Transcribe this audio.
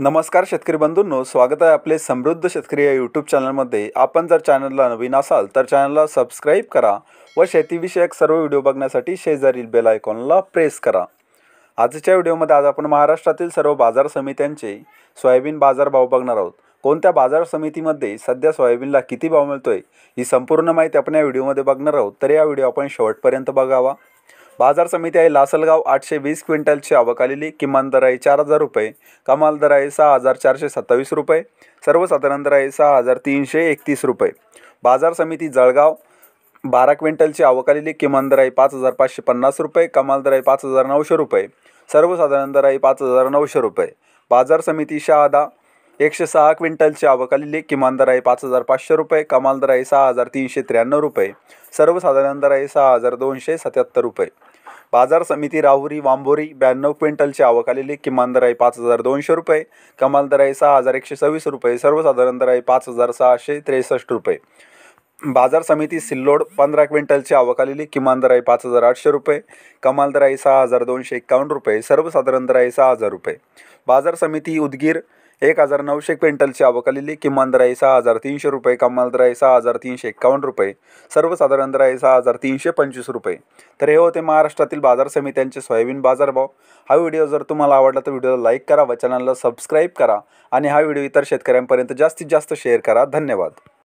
नमस्कार शेतकरी बंधूंनो स्वागत आहे आपले समृद्ध शेतकरी या यूट्यूब चॅनलमध्ये आपण जर चॅनलला नवीन असाल तर चॅनलला सबस्क्राईब करा व शेतीविषयक सर्व व्हिडिओ बघण्यासाठी शेजारील बेल आयकॉनला प्रेस करा आजच्या व्हिडिओमध्ये आज आपण महाराष्ट्रातील सर्व बाजार समित्यांचे सोयाबीन बाजार भाव बघणार आहोत कोणत्या बाजार समितीमध्ये सध्या सोयाबीनला किती भाव मिळतोय ही संपूर्ण माहिती आपण या व्हिडिओमध्ये बघणार आहोत तर या व्हिडिओ आपण शेवटपर्यंत बघावा बाजार समिती आहे लासलगाव आठशे वीस क्विंटलची आवक आलेली किमान दर आहे चार हजार रुपये कमाल दर आहे सहा हजार चारशे सत्तावीस रुपये सर्वसाधारण दर आहे सहा हजार तीनशे एकतीस रुपये बाजार समिती जळगाव बारा क्विंटलची आवक आलेली किमान दर आहे पाच हजार पाचशे पन्नास रुपये कमाल दर आहे पाच हजार नऊशे रुपये सर्वसाधारण दर आहे पाच हजार नऊशे रुपये बाजार समिती शहादा एकशे सहा क्विंटलची आवक आलेली किमान दर आहे पाच हजार पाचशे रुपये कमाल दर आहे सहा हजार तीनशे त्र्याण्णव रुपये सर्वसाधारण दर आहे सहा हजार दोनशे सत्याहत्तर रुपये बाजार समिती राहुरी वांभोरी ब्याण्णव क्विंटलची आवक आलेली किमान आहे पाच हजार दोनशे रुपये कमाल दर आहे सहा हजार एकशे सव्वीस रुपये सर्वसाधारण दर आहे पाच हजार सहाशे त्रेसष्ट रुपये बाजार समिती सिल्लोड पंधरा क्विंटलची आवक आलेली किमान आहे पाच हजार आठशे रुपये कमाल दर आहे सहा हजार दोनशे एक्कावन्न रुपये सर्वसाधारण दर आहे सहा हजार रुपये बाजार समिती उदगीर एक हजार नऊशे क्विंटलची आवक आलेली किमान दर आहे सहा हजार तीनशे रुपये कमाल दर सहा हजार तीनशे एक्कावन्न रुपये सर्वसाधारण दर आहे सहा हजार तीनशे पंचवीस रुपये तर हे होते महाराष्ट्रातील बाजार समित्यांचे सोयाबीन बाजारभाव हा व्हिडिओ जर तुम्हाला आवडला तर व्हिडिओला लाईक करा व चॅनलला सबस्क्राईब करा आणि हा व्हिडिओ इतर शेतकऱ्यांपर्यंत जास्तीत जास्त शेअर करा धन्यवाद